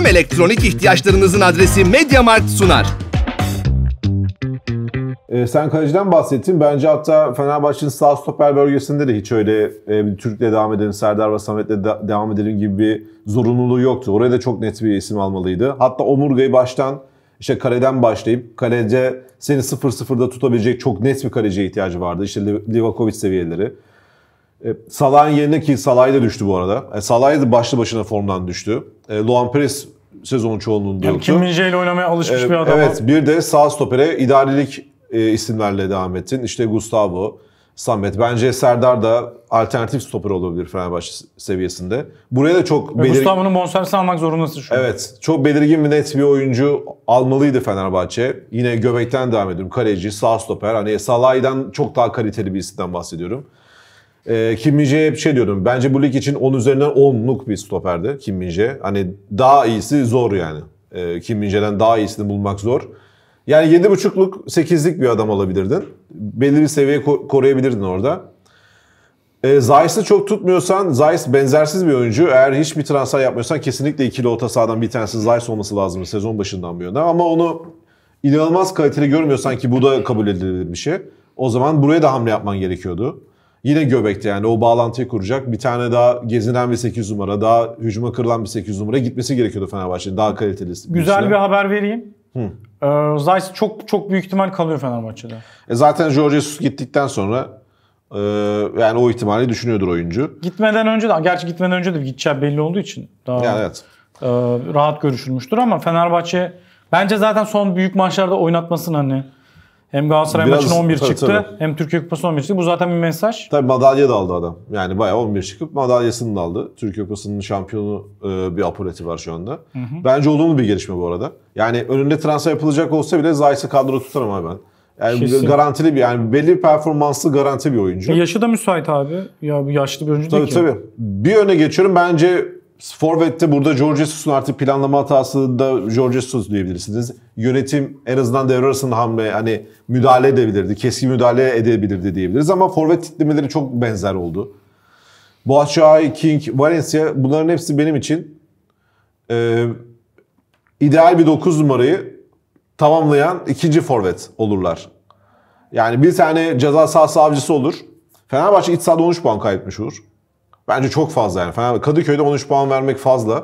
Tüm elektronik ihtiyaçlarınızın adresi Mediamarkt sunar. E, sen kaleciden bahsettin. Bence hatta Fenerbahçe'nin sağ stoper bölgesinde de hiç öyle e, Türk'le devam edelim, Serdar ve Samet'le de, devam edelim gibi bir zorunluluğu yoktu. Oraya da çok net bir isim almalıydı. Hatta omurgayı baştan işte kaleden başlayıp kalece seni 0-0'da tutabilecek çok net bir kaleciye ihtiyacı vardı. İşte Livakovic seviyeleri. E, Salah'ın yerine ki Salah'ı da düştü bu arada. E, Salah'ı da başlı başına formdan düştü. E, Luan Perez sezon çoğunluğunda yani yoktu. Kim ile oynamaya alışmış ee, bir adam. Evet bir de sağ stopere idarelik e, isimlerle devam ettin. İşte Gustavo, Samet. Bence Serdar da alternatif stoper olabilir Fenerbahçe seviyesinde. Buraya da çok e, belirgin... Gustavo'nun bonservisi almak zorundasın şu an. Evet. Çok belirgin ve net bir oyuncu almalıydı Fenerbahçe. Yine göbekten devam ediyorum. Kaleci, sağ stoper. Hani Salah'dan çok daha kaliteli bir isimden bahsediyorum. E, Kim Min-jae'ye hep şey diyordum. Bence bu lig için 10 üzerinden 10'luk bir stoperdi Kim Min-jae. Hani daha iyisi zor yani. E, Kim Min-jae'den daha iyisini bulmak zor. Yani 7.5'luk 8'lik bir adam olabilirdin. Belli bir seviye ko- koruyabilirdin orada. E, Zayis'i çok tutmuyorsan Zayis benzersiz bir oyuncu. Eğer hiçbir transfer yapmıyorsan kesinlikle ikili orta sahadan bir tanesi Zayis olması lazım sezon başından bu yana. Ama onu inanılmaz kaliteli görmüyorsan ki bu da kabul edilebilir bir şey. O zaman buraya da hamle yapman gerekiyordu. Yine göbekte yani o bağlantıyı kuracak. Bir tane daha gezinen bir 8 numara, daha hücuma kırılan bir 8 numara gitmesi gerekiyordu Fenerbahçe'nin daha kaliteli. Güzel bir haber vereyim. Hı. Ee, Zayt çok çok büyük ihtimal kalıyor Fenerbahçe'de. E zaten Jorge Jesus gittikten sonra e, yani o ihtimali düşünüyordur oyuncu. Gitmeden önce de, gerçi gitmeden önce de gideceği belli olduğu için daha yani evet. e, rahat görüşülmüştür ama Fenerbahçe bence zaten son büyük maçlarda oynatmasın hani hem Galatasaray Biraz, maçına 11 tabii, çıktı tabii. hem Türkiye Kupası 11 çıktı. Bu zaten bir mesaj. Tabii madalya da aldı adam. Yani bayağı 11 çıkıp madalyasını da aldı. Türkiye Kupası'nın şampiyonu e, bir apoleti var şu anda. Hı hı. Bence olumlu bir gelişme bu arada. Yani önünde transfer yapılacak olsa bile Zayt'ı kadro tutarım abi ben. Yani Kesin. garantili bir yani belli performanslı garanti bir oyuncu. E yaşı da müsait abi. Ya yaşlı bir oyuncu tabii, değil ki. Tabii tabii. Bir öne geçiyorum bence Forvet'te burada George Jesus'un artık planlama hatası da George Jesus diyebilirsiniz. Yönetim en azından devre arasında hamle hani müdahale edebilirdi. Keskin müdahale edebilirdi diyebiliriz ama forvet titlemeleri çok benzer oldu. Boğaçay, King, Valencia bunların hepsi benim için e, ideal bir 9 numarayı tamamlayan ikinci forvet olurlar. Yani bir tane ceza sahası avcısı olur. Fenerbahçe iç sahada 13 puan kaybetmiş olur. Bence çok fazla yani. Fenerbahçe Kadıköy'de 13 puan vermek fazla.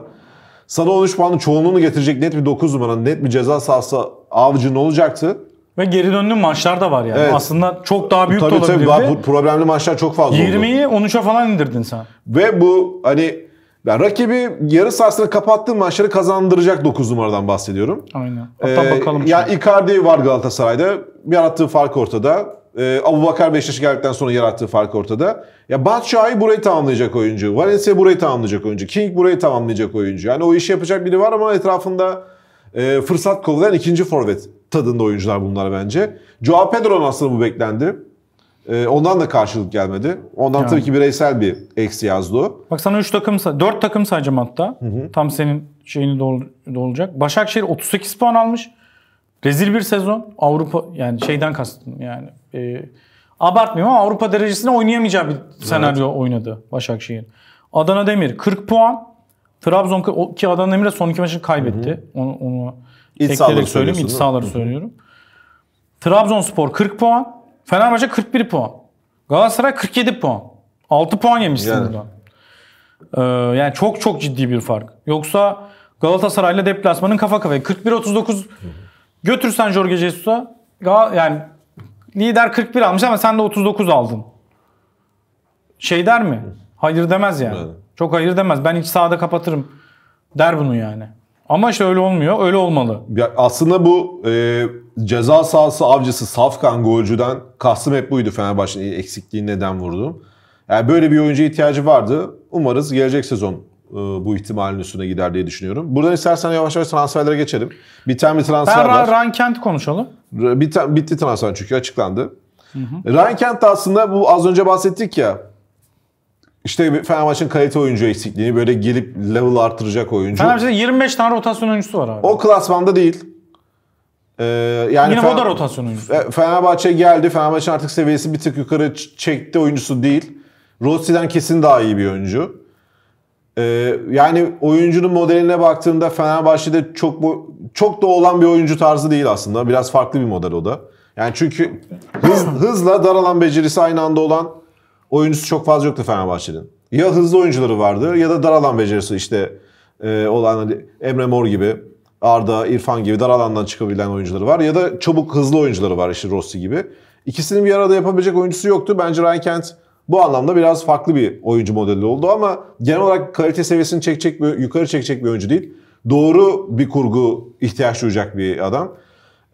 Sana 13 puanın çoğunluğunu getirecek net bir 9 numara, net bir ceza sahası avcının olacaktı. Ve geri döndüğün maçlar da var yani. Evet. Aslında çok daha büyük tabii, olabilirdi. Tabii tabii problemli maçlar çok fazla 20'yi 13'e falan indirdin sen. Ve bu hani yani rakibi yarı sahasını kapattığın maçları kazandıracak 9 numaradan bahsediyorum. Aynen. Ee, Hatta ee, bakalım. Şimdi. Ya Icardi var Galatasaray'da. Bir Yarattığı fark ortada. E, Abu Bakar Beşiktaş'a geldikten sonra yarattığı fark ortada. Ya Batshuayi burayı tamamlayacak oyuncu. Valencia burayı tamamlayacak oyuncu. King burayı tamamlayacak oyuncu. Yani o işi yapacak biri var ama etrafında e, fırsat kovalayan ikinci forvet tadında oyuncular bunlar bence. Joao Pedro'nun aslında bu beklendi. E, ondan da karşılık gelmedi. Ondan yani. tabii ki bireysel bir eksi yazdı o. Bak sana 3 takım, 4 takım sayacağım hatta. Hı hı. Tam senin şeyini dol, dolacak. Başakşehir 38 puan almış. Rezil bir sezon. Avrupa yani şeyden kastım yani. E, abartmıyorum ama Avrupa derecesine oynayamayacağı bir senaryo evet. oynadı Başakşehir. Adana Demir 40 puan. Trabzon ki Adana Demir'e son iki maçı kaybetti. Hı hı. Onu, onu İç ekleyerek söyleyeyim. İç sahaları söylüyorum. Trabzonspor 40 puan. Fenerbahçe 41 puan. Galatasaray 47 puan. 6 puan yemişsin yani. buradan. Ee, yani çok çok ciddi bir fark. Yoksa Galatasaray'la deplasmanın kafa kafaya. 41-39 Götürsen Jorge Jesus'a yani lider 41 almış ama sen de 39 aldın. Şey der mi? Hayır demez yani. Evet. Çok hayır demez. Ben hiç sahada kapatırım. Der bunu yani. Ama işte öyle olmuyor. Öyle olmalı. Ya aslında bu e, ceza sahası avcısı Safkan golcüden kastım hep buydu Fenerbahçe'nin eksikliği neden vurdu. Yani böyle bir oyuncuya ihtiyacı vardı. Umarız gelecek sezon e, bu ihtimalin üstüne gider diye düşünüyorum. Buradan istersen yavaş yavaş transferlere geçelim. Biten bir transfer ben var. Ryan Kent konuşalım. Biten, bitti transfer çünkü açıklandı. Hı hı. Ryan Kent de aslında bu az önce bahsettik ya. İşte Fenerbahçe'nin kalite oyuncu eksikliğini böyle gelip level artıracak oyuncu. Fenerbahçe'de 25 tane rotasyon oyuncusu var abi. O klasmanda değil. Ee, yani Yine Fener- o da rotasyon oyuncusu. Fenerbahçe geldi. Fenerbahçe artık seviyesi bir tık yukarı çekti oyuncusu değil. Rossi'den kesin daha iyi bir oyuncu. Ee, yani oyuncunun modeline baktığımda Fenerbahçe'de çok çok da olan bir oyuncu tarzı değil aslında. Biraz farklı bir model o da. Yani çünkü hız, hızla daralan becerisi aynı anda olan oyuncusu çok fazla yoktu Fenerbahçe'nin. Ya hızlı oyuncuları vardı ya da daralan becerisi işte e, olan hani Emre Mor gibi, Arda, İrfan gibi dar alandan çıkabilen oyuncuları var. Ya da çabuk hızlı oyuncuları var işte Rossi gibi. İkisinin bir arada yapabilecek oyuncusu yoktu. Bence Ryan Kent bu anlamda biraz farklı bir oyuncu modeli oldu ama genel olarak kalite seviyesini çekecek bir, yukarı çekecek bir oyuncu değil. Doğru bir kurgu ihtiyaç duyacak bir adam.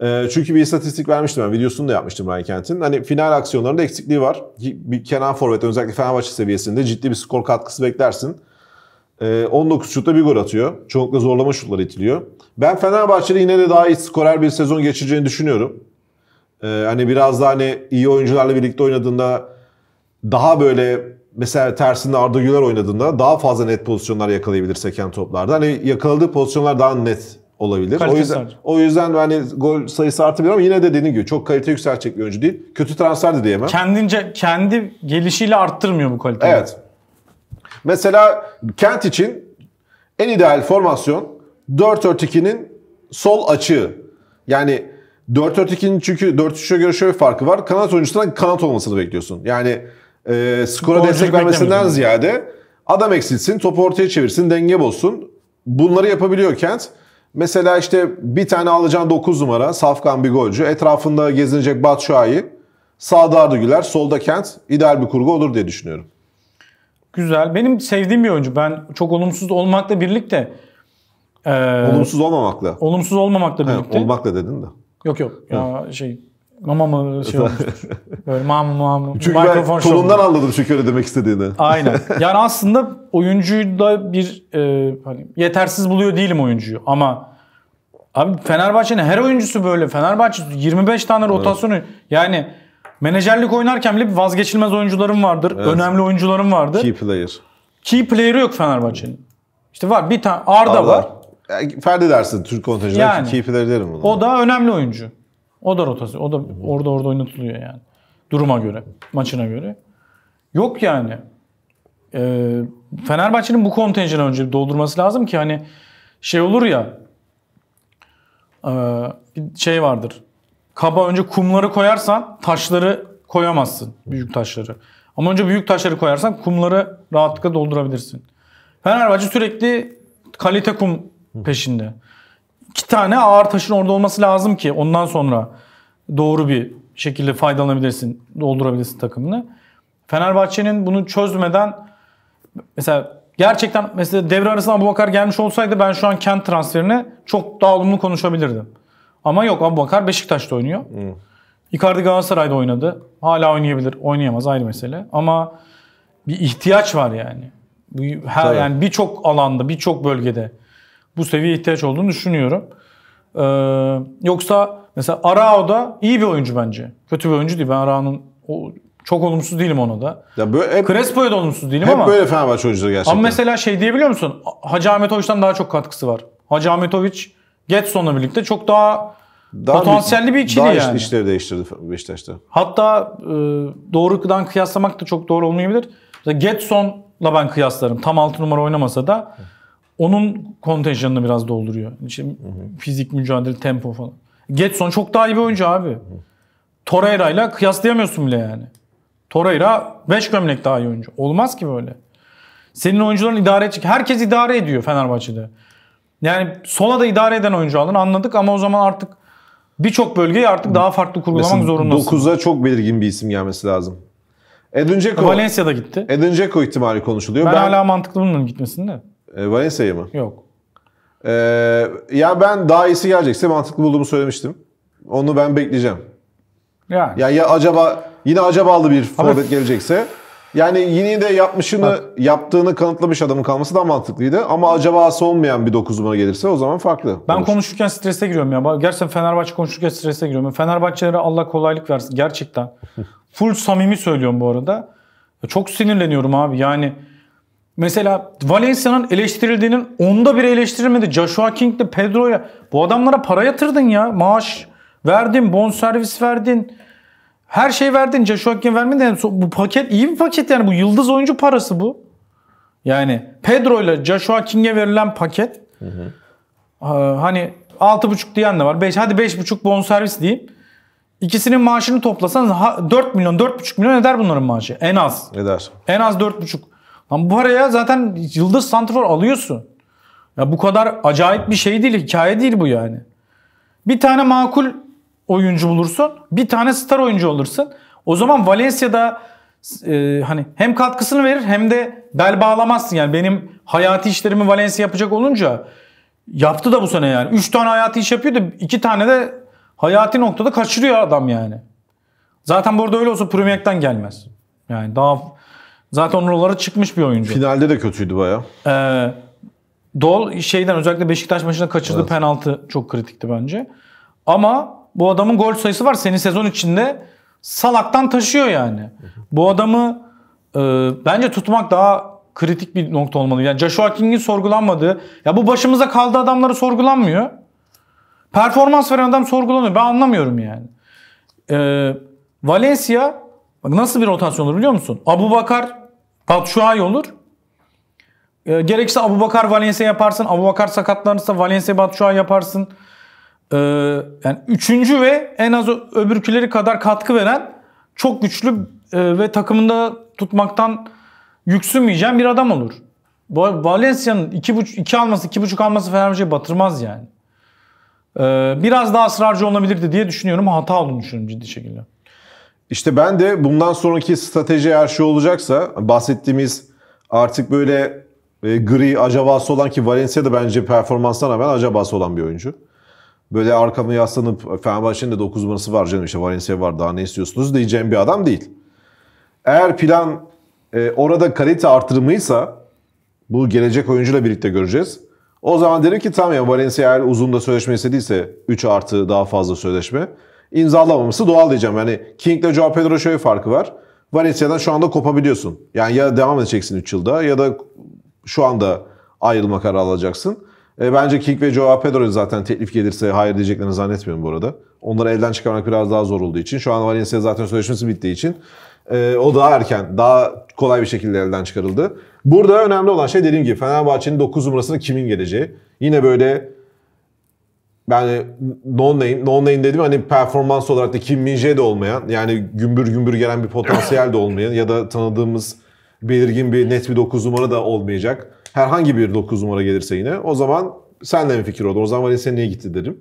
E, çünkü bir istatistik vermiştim ben. Videosunu da yapmıştım Ryan Kent'in. Hani final aksiyonlarında eksikliği var. Bir kenar forvet özellikle Fenerbahçe seviyesinde ciddi bir skor katkısı beklersin. 19 ee, şutta bir gol atıyor. Çoğunlukla zorlama şutları itiliyor. Ben Fenerbahçe'de yine de daha iyi skorer bir sezon geçireceğini düşünüyorum. Ee, hani biraz daha hani iyi oyuncularla birlikte oynadığında daha böyle mesela tersinde Arda Güler oynadığında daha fazla net pozisyonlar yakalayabilir seken toplarda. Hani yakaladığı pozisyonlar daha net olabilir. Kalitesi o yüzden artık. o yüzden yani gol sayısı artabilir ama yine de dediğim gibi çok kalite yükseltecek bir oyuncu değil. Kötü transfer de diyemem. Kendince kendi gelişiyle arttırmıyor bu kaliteyi. Evet. Mesela Kent için en ideal formasyon 4-4-2'nin sol açığı. Yani 4-4-2'nin çünkü 4-3'e göre şöyle bir farkı var. Kanat oyuncusundan kanat olmasını bekliyorsun. Yani e, skora Golcülük destek vermesinden ziyade adam eksilsin, topu ortaya çevirsin, denge bozsun. Bunları yapabiliyor Kent. Mesela işte bir tane alacağın 9 numara Safkan bir golcü. Etrafında gezinecek Batshuayi. Sağda Arda Güler, solda Kent. ideal bir kurgu olur diye düşünüyorum. Güzel. Benim sevdiğim bir oyuncu. Ben çok olumsuz olmakla birlikte e, olumsuz olmamakla. Olumsuz olmamakla birlikte. He, olmakla dedin de. Yok yok. Ya şey ama mı şey olmuştur. Böyle mamu mamu. Çünkü Mikrofon ben tonundan anladım çünkü öyle demek istediğini. Aynen. Yani aslında oyuncuyu da bir e, hani yetersiz buluyor değilim oyuncuyu ama abi Fenerbahçe'nin her oyuncusu böyle. Fenerbahçe 25 tane rotasyonu yani menajerlik oynarken bile vazgeçilmez oyuncularım vardır. Evet. Önemli oyuncularım vardır. Key player. Key player yok Fenerbahçe'nin. İşte var bir tane Arda, Arda. var. E, Ferdi dersin Türk kontenjanı. Yani, key player derim ona. O da önemli oyuncu. O da rotası. O da orada orada oynatılıyor yani. Duruma göre, maçına göre. Yok yani. Ee, Fenerbahçe'nin bu kontenjanı önce doldurması lazım ki hani şey olur ya e, bir şey vardır. Kaba önce kumları koyarsan taşları koyamazsın. Büyük taşları. Ama önce büyük taşları koyarsan kumları rahatlıkla doldurabilirsin. Fenerbahçe sürekli kalite kum peşinde iki tane ağır taşın orada olması lazım ki ondan sonra doğru bir şekilde faydalanabilirsin, doldurabilirsin takımını. Fenerbahçe'nin bunu çözmeden mesela gerçekten mesela devre arasında Abubakar gelmiş olsaydı ben şu an Kent transferine çok daha olumlu konuşabilirdim. Ama yok Abubakar Beşiktaş'ta oynuyor. Hmm. Icardi Galatasaray'da oynadı. Hala oynayabilir, oynayamaz ayrı mesele. Ama bir ihtiyaç var yani. Her, Tabii. yani birçok alanda, birçok bölgede bu seviyeye ihtiyaç olduğunu düşünüyorum. Ee, yoksa mesela Arao da iyi bir oyuncu bence. Kötü bir oyuncu değil. Ben Arao'nun çok olumsuz değilim ona da. Ya böyle hep, Crespo'ya da olumsuz değilim hep ama. Hep böyle Fenerbahçe oyuncuları gerçekten. Ama mesela şey diyebiliyor musun? Hacı Ahmetoviç'ten daha çok katkısı var. Hacı Ahmetoviç Getson'la birlikte çok daha, daha potansiyelli bir ikili daha yani. işleri değiştirdi Beşiktaş'ta. Hatta e, doğrudan kıyaslamak da çok doğru olmayabilir. Getson'la ben kıyaslarım. Tam 6 numara oynamasa da. Hı. Onun kontenjanını biraz dolduruyor. İşte hı hı. fizik mücadele, tempo falan. Getson çok daha iyi bir oyuncu abi. Torreira ile kıyaslayamıyorsun bile yani. Torreira 5 gömlek daha iyi oyuncu. Olmaz ki böyle. Senin oyuncuların idare edecek. Herkes idare ediyor Fenerbahçe'de. Yani sola da idare eden oyuncu aldın anladık ama o zaman artık birçok bölgeyi artık daha farklı kurgulamak Mesela zorundasın. 9'a çok belirgin bir isim gelmesi lazım. Edin Dzeko. Valencia'da gitti. Edin ihtimali konuşuluyor. Ben, ben hala mantıklı bunun gitmesinde. E, Valencia'yı mı? Yok. E, ya ben daha iyisi gelecekse mantıklı bulduğumu söylemiştim. Onu ben bekleyeceğim. Yani. Yani ya acaba yine acabalı bir forvet gelecekse yani yine de yapmışını, Bak. yaptığını kanıtlamış adamın kalması da mantıklıydı. Ama acabası olmayan bir 9 numara gelirse o zaman farklı. Ben olur. konuşurken strese giriyorum ya. Gerçekten Fenerbahçe konuşurken strese giriyorum. Fenerbahçelere Allah kolaylık versin gerçekten. Full samimi söylüyorum bu arada. Çok sinirleniyorum abi. Yani Mesela Valencia'nın eleştirildiğinin onda bir eleştirilmedi. Joshua King'le Pedro'ya. Bu adamlara para yatırdın ya. Maaş verdin, bonservis verdin. Her şey verdin. Joshua King'e vermedin. Yani bu paket iyi bir paket yani. Bu yıldız oyuncu parası bu. Yani Pedro ile Joshua King'e verilen paket. Hı hı. Ee, hani 6,5 diyen de var. 5, hadi 5,5 bonservis diyeyim. İkisinin maaşını toplasan 4 milyon, 4,5 milyon eder bunların maaşı. En az. Eder. En az 4,5. Lan bu paraya zaten yıldız santrfor alıyorsun. Ya bu kadar acayip bir şey değil, hikaye değil bu yani. Bir tane makul oyuncu bulursun, bir tane star oyuncu olursun. O zaman Valencia'da e, hani hem katkısını verir hem de bel bağlamazsın. Yani benim hayati işlerimi Valencia yapacak olunca yaptı da bu sene yani. 3 tane hayati iş yapıyor da 2 tane de hayati noktada kaçırıyor adam yani. Zaten burada öyle olsa Premier'den gelmez. Yani daha Zaten oralara çıkmış bir oyuncu. Finalde de kötüydü baya. Ee, Dol şeyden özellikle Beşiktaş maçında kaçırdığı evet. penaltı çok kritikti bence. Ama bu adamın gol sayısı var. Senin sezon içinde salaktan taşıyor yani. Bu adamı e, bence tutmak daha kritik bir nokta olmalı. Yani Joshua King'in sorgulanmadığı, ya bu başımıza kaldı adamları sorgulanmıyor. Performans veren adam sorgulanıyor. Ben anlamıyorum yani. E, Valencia nasıl bir rotasyon olur biliyor musun? Abu Bakar Batshuayi olur. E, gerekirse Abu Bakar Valencia yaparsın. Abu Bakar sakatlanırsa Valencia Batshuayi yaparsın. E, yani üçüncü ve en az öbürküleri kadar katkı veren çok güçlü e, ve takımında tutmaktan yüksünmeyeceğim bir adam olur. Valencia'nın 2 2 alması, 2.5 alması Fenerbahçe'yi batırmaz yani. Ee, biraz daha ısrarcı olabilirdi diye düşünüyorum. Hata olduğunu düşünüyorum ciddi şekilde. İşte ben de bundan sonraki strateji eğer şey olacaksa bahsettiğimiz artık böyle e, gri acabası olan ki Valencia da bence performansına rağmen acabası olan bir oyuncu. Böyle arkamı yaslanıp Fenerbahçe'nin de 9 numarası var canım işte Valencia var daha ne istiyorsunuz diyeceğim bir adam değil. Eğer plan e, orada kalite artırımıysa bu gelecek oyuncuyla birlikte göreceğiz. O zaman derim ki tamam ya Valencia eğer uzun da sözleşme istediyse 3 artı daha fazla sözleşme imzalamaması doğal diyeceğim. Yani King ile Joao Pedro şöyle farkı var. Valencia'dan şu anda kopabiliyorsun. Yani ya devam edeceksin 3 yılda ya da şu anda ayrılma kararı alacaksın. E, bence King ve Joao Pedro zaten teklif gelirse hayır diyeceklerini zannetmiyorum bu arada. Onları elden çıkarmak biraz daha zor olduğu için. Şu an Valencia zaten sözleşmesi bittiği için. E, o daha erken, daha kolay bir şekilde elden çıkarıldı. Burada önemli olan şey dediğim gibi Fenerbahçe'nin 9 numarasına kimin geleceği. Yine böyle yani no name, no name dedim hani performans olarak da Kim Minje de olmayan yani gümbür gümbür gelen bir potansiyel de olmayan ya da tanıdığımız belirgin bir net bir 9 numara da olmayacak. Herhangi bir 9 numara gelirse yine o zaman senle mi fikir olur? O zaman Valencia niye gitti derim.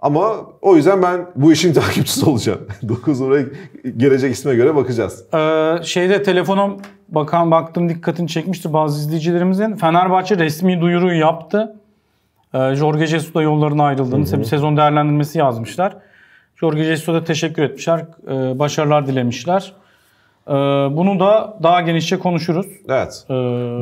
Ama o yüzden ben bu işin takipçisi olacağım. 9 numaraya gelecek isme göre bakacağız. Ee, şeyde telefonum bakan baktım dikkatini çekmiştir. bazı izleyicilerimizin. Fenerbahçe resmi duyuru yaptı. Ee, Jorge Jesus yollarına ayrıldığını hı hı. sezon değerlendirmesi yazmışlar. Jorge Jesus'a da teşekkür etmişler. E, başarılar dilemişler. Ee, bunu da daha genişçe konuşuruz. Evet. Ee,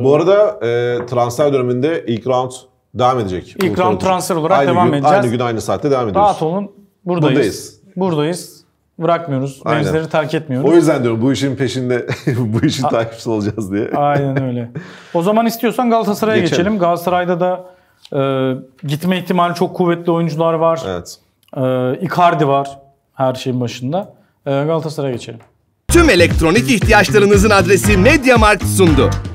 Bu arada e, transfer döneminde ilk round devam edecek. İlk round transfer olarak aynı devam gün, edeceğiz. Aynı gün aynı saatte devam ediyoruz. Rahat olun. Buradayız. Buradayız. Buradayız bırakmıyoruz. Benzeri terk etmiyoruz. O yüzden diyorum bu işin peşinde bu işin takipçisi olacağız diye. Aynen öyle. O zaman istiyorsan Galatasaray'a geçelim. geçelim. Galatasaray'da da ee, gitme ihtimali çok kuvvetli oyuncular var. Evet. Ee, Icardi var her şeyin başında. Ee, Galatasaray'a geçelim. Tüm elektronik ihtiyaçlarınızın adresi Media Markt sundu.